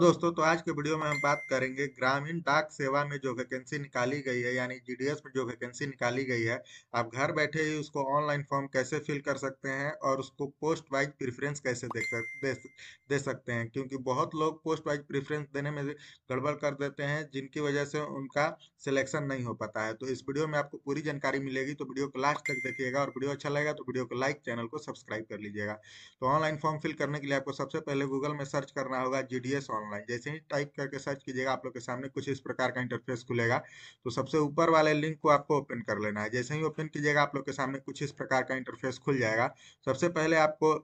तो दोस्तों तो आज के वीडियो में हम बात करेंगे ग्रामीण डाक सेवा में जो वैकेंसी निकाली गई है यानी जीडीएस में जो वैकेंसी निकाली गई है आप घर बैठे ही उसको ऑनलाइन फॉर्म कैसे फिल कर सकते हैं और उसको पोस्ट वाइज प्रेफरेंस कैसे दे, दे, दे सकते हैं क्योंकि बहुत लोग पोस्ट वाइज प्रेफरेंस देने में गड़बड़ कर देते हैं जिनकी वजह से उनका सिलेक्शन नहीं हो पाता है तो इस वीडियो में आपको पूरी जानकारी मिलेगी तो वीडियो को लास्ट तक देखिएगा और वीडियो अच्छा लगेगा तो वीडियो को लाइक चैनल को सब्सक्राइब कर लीजिएगा तो ऑनलाइन फॉर्म फिल करने के लिए आपको सबसे पहले गूगल में सर्च करना होगा जी ऑनलाइन ऑनलाइन जैसे ही टाइप करके सर्च कीजिएगा आप लोग के सामने कुछ इस प्रकार का इंटरफेस खुलेगा तो सबसे ऊपर वाले लिंक को आपको ओपन कर लेना है जैसे ही ओपन कीजिएगा आप लोग के सामने कुछ इस प्रकार का इंटरफेस खुल जाएगा सबसे पहले आपको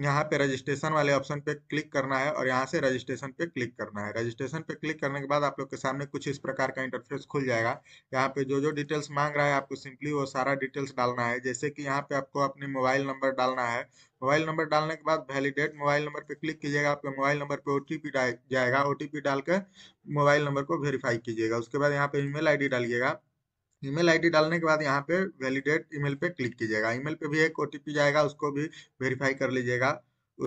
यहाँ पे रजिस्ट्रेशन वाले ऑप्शन पे क्लिक करना है और यहाँ से रजिस्ट्रेशन पे क्लिक करना है रजिस्ट्रेशन पे क्लिक करने के बाद आप लोग के सामने कुछ इस प्रकार का इंटरफेस खुल जाएगा यहाँ पे जो जो डिटेल्स मांग रहा है आपको सिंपली वो सारा डिटेल्स डालना है जैसे कि यहाँ पे आपको अपने मोबाइल नंबर डालना है मोबाइल नंबर डालने के बाद वैलिडेट मोबाइल नंबर पर क्लिक कीजिएगा आपके मोबाइल नंबर पर ओ जाएगा ओ टी डालकर मोबाइल नंबर को वेरीफाई कीजिएगा उसके बाद यहाँ पे ईमेल आईडी डालिएगा ईमेल आईडी डालने के बाद यहाँ पे वैलिडेट ईमेल पे क्लिक कीजिएगा ईमेल पे भी एक ओटीपी जाएगा उसको भी वेरीफाई कर लीजिएगा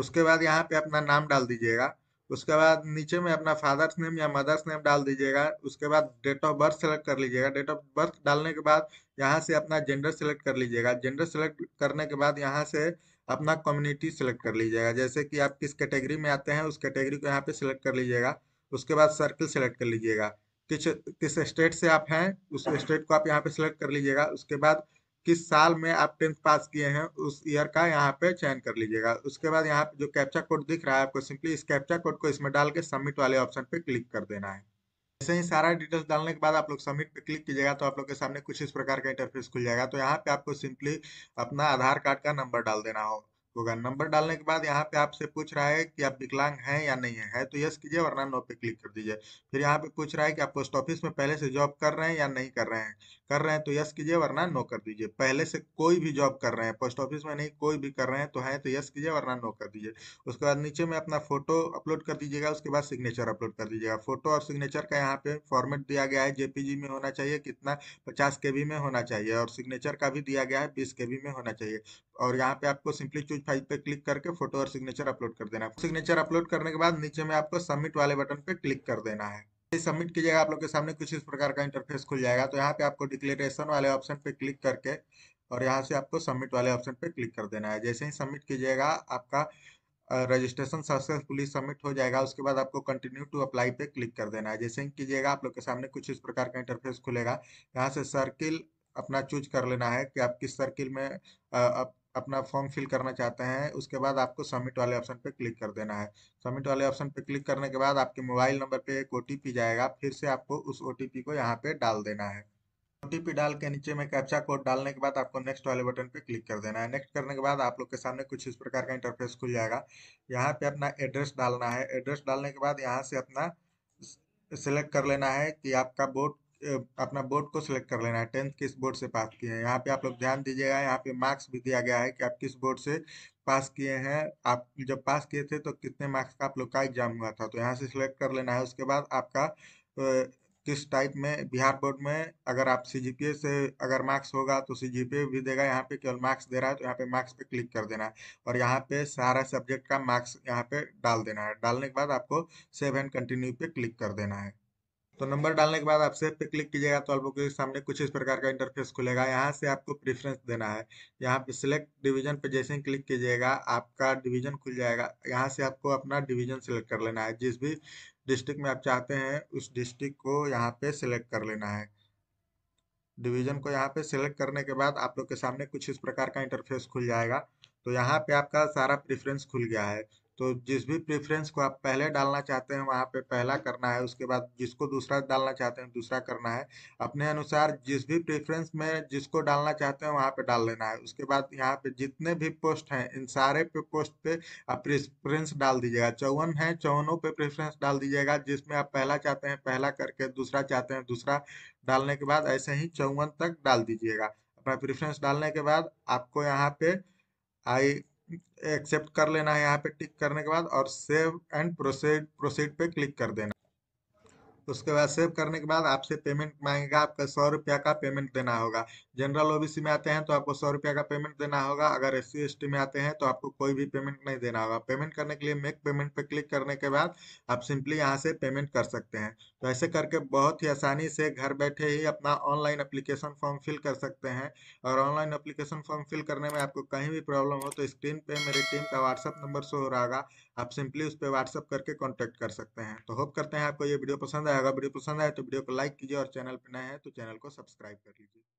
उसके बाद यहाँ पे अपना नाम डाल दीजिएगा उसके बाद नीचे में अपना फादर्स नेम या मदर्स नेम डाल दीजिएगा उसके बाद डेट ऑफ बर्थ सेलेक्ट कर लीजिएगा डेट ऑफ बर्थ डालने के बाद यहाँ से अपना जेंडर सेलेक्ट कर लीजिएगा जेंडर सेलेक्ट करने के बाद यहाँ से अपना कम्युनिटी सेलेक्ट कर लीजिएगा जैसे कि आप किस कैटेगरी में आते हैं उस कैटेगरी को यहाँ पे सिलेक्ट कर लीजिएगा उसके बाद सर्किल सेलेक्ट कर लीजिएगा किस किस स्टेट से आप हैं उस स्टेट को आप यहाँ पे सिलेक्ट कर लीजिएगा उसके बाद किस साल में आप टेंथ पास किए हैं उस ईयर का यहाँ पे चयन कर लीजिएगा उसके बाद यहाँ जो कैप्चा कोड दिख रहा है आपको सिंपली इस कैप्चा कोड को इसमें डाल के सबमिट वाले ऑप्शन पे क्लिक कर देना है जैसे ही सारा डिटेल्स डालने के बाद आप लोग सबमिट पे क्लिक कीजिएगा तो आप लोग के सामने कुछ इस प्रकार का इंटरफेस खुल जाएगा तो यहाँ पे आपको सिंपली अपना आधार कार्ड का नंबर डाल देना होगा होगा नंबर डालने के बाद यहाँ पे आपसे पूछ रहा है कि आप विकलांग हैं या नहीं है, है तो यस कीजिए वरना नो पे क्लिक कर दीजिए फिर यहाँ पे पूछ रहा है कि आप पोस्ट ऑफिस में पहले से जॉब कर रहे हैं या नहीं कर रहे हैं कर रहे हैं तो यस कीजिए वरना नो कर दीजिए पहले से कोई भी जॉब कर रहे हैं पोस्ट ऑफिस में नहीं कोई भी कर रहे हैं तो है तो यस कीजिए वरना नो कर दीजिए उसके बाद नीचे में अपना फोटो अपलोड कर दीजिएगा उसके बाद सिग्नेचर अपलोड कर दीजिएगा फोटो और सिग्नेचर का यहाँ पे फॉर्मेट दिया गया है जेपीजी में होना चाहिए कितना पचास के में होना चाहिए और सिग्नेचर का भी दिया गया है बीस के में होना चाहिए और यहाँ पे आपको सिंपली चूज फाइव पे क्लिक करके फोटो और सिग्नेचर अपलोड कर देना है सिग्नेचर अपलोड करने के बाद नीचे में आपको सबमिट वाले बटन पे क्लिक कर देना है सबमिट कीजिएगा आप लोग के सामने कुछ इस प्रकार का इंटरफेस खुल जाएगा तो यहाँ पे आपको डिक्लेरेशन वाले ऑप्शन पे क्लिक करके और यहाँ से आपको सबमिट वाले ऑप्शन पे क्लिक कर देना है जैसे ही सबमिट कीजिएगा आपका रजिस्ट्रेशन सक्सेसफुली सबमिट हो जाएगा उसके बाद आपको कंटिन्यू टू अप्लाई पे क्लिक कर देना है जैसे ही कीजिएगा आप लोग के सामने कुछ इस प्रकार का इंटरफेस खुलेगा यहाँ से सर्किल अपना चूज कर लेना है कि आप किस सर्किल में आप अपना फॉर्म फिल करना चाहते हैं उसके बाद आपको सबमिट वाले ऑप्शन पे क्लिक कर देना है सबमिट वाले ऑप्शन पे क्लिक करने के बाद आपके मोबाइल नंबर पे एक ओ जाएगा फिर से आपको उस ओ को यहाँ पे डाल देना है ओ डाल के नीचे में कैप्चा कोड डालने के बाद आपको नेक्स्ट वाले बटन पे क्लिक कर देना है नेक्स्ट करने के बाद आप लोग के सामने कुछ इस प्रकार का इंटरफेस खुल जाएगा यहाँ पे अपना एड्रेस डालना है एड्रेस डालने के बाद यहाँ से अपना सेलेक्ट कर लेना है कि आपका बोर्ड अपना बोर्ड को सिलेक्ट कर लेना है टेंथ किस बोर्ड से पास किए हैं यहाँ पे आप लोग ध्यान दीजिएगा यहाँ पे मार्क्स भी दिया गया है कि आप किस बोर्ड से पास किए हैं आप जब पास किए थे तो कितने मार्क्स का आप लोग का एग्जाम हुआ था तो यहाँ से सिलेक्ट कर लेना है उसके बाद आपका किस टाइप में बिहार बोर्ड में अगर आप सी से अगर मार्क्स होगा तो सी भी देगा यहाँ पे केवल मार्क्स दे रहा है तो यहाँ पे मार्क्स पे क्लिक कर देना है और यहाँ पे सारा सब्जेक्ट का मार्क्स यहाँ पे डाल देना है डालने के बाद आपको सेव एंड कंटिन्यू पे क्लिक कर देना है तो नंबर डालने के बाद आप सेव पे क्लिक कीजिएगा तो आपको के सामने कुछ इस प्रकार का इंटरफेस खुलेगा यहाँ से आपको प्रेफरेंस देना है यहाँ पे सिलेक्ट डिवीजन पे जैसे ही क्लिक कीजिएगा आपका डिवीजन खुल जाएगा यहाँ से आपको अपना डिवीजन सेलेक्ट कर लेना है जिस भी डिस्ट्रिक्ट में आप चाहते हैं उस डिस्ट्रिक्ट को यहाँ पे सिलेक्ट कर लेना है डिवीजन को यहाँ पे सिलेक्ट करने के बाद आप लोग के सामने कुछ इस प्रकार का इंटरफेस खुल जाएगा तो यहाँ पे आपका सारा प्रेफरेंस खुल गया है तो जिस भी प्रेफरेंस को आप पहले डालना चाहते हैं वहाँ पे पहला हम्म। करना है उसके बाद जिसको दूसरा डालना चाहते हैं दूसरा करना है अपने अनुसार जिस भी प्रेफरेंस में जिसको डालना चाहते हैं वहाँ पे डाल लेना है उसके बाद यहाँ पे जितने भी पोस्ट हैं इन सारे पे पोस्ट पे आप प्रेफरेंस डाल दीजिएगा चौवन है चौवनों पर प्रेफरेंस डाल दीजिएगा जिसमें आप पहला चाहते हैं पहला करके दूसरा चाहते हैं दूसरा डालने के बाद ऐसे ही चौवन तक डाल दीजिएगा अपना प्रेफरेंस डालने के बाद आपको यहाँ पे आई एक्सेप्ट कर लेना है यहाँ पे टिक करने के बाद और सेव एंड प्रोसीड प्रोसीड पे क्लिक कर देना उसके बाद सेव करने के बाद आपसे पेमेंट मांगेगा आपका सौ रुपया का पेमेंट देना होगा जनरल ओबीसी में आते हैं तो आपको सौ रुपया का पेमेंट देना होगा अगर एस सी में आते हैं तो आपको कोई भी पेमेंट नहीं देना होगा पेमेंट करने के लिए मेक पेमेंट पे क्लिक करने के बाद आप सिंपली यहाँ से पेमेंट कर सकते हैं तो ऐसे करके बहुत ही आसानी से घर बैठे ही अपना ऑनलाइन अप्लीकेशन फॉर्म फिल कर सकते हैं और ऑनलाइन अप्लीकेशन फॉर्म फिल करने में आपको कहीं भी प्रॉब्लम हो तो स्क्रीन पर मेरी टीम का व्हाट्सअप नंबर शो हो रहा आप सिंपली उस पर व्हाट्सअप करके कॉन्टैक्ट कर सकते हैं तो होप करते हैं आपको ये वीडियो पसंद आएगा वीडियो पसंद आए तो वीडियो को लाइक कीजिए और चैनल पर नए हैं तो चैनल को सब्सक्राइब कर लीजिए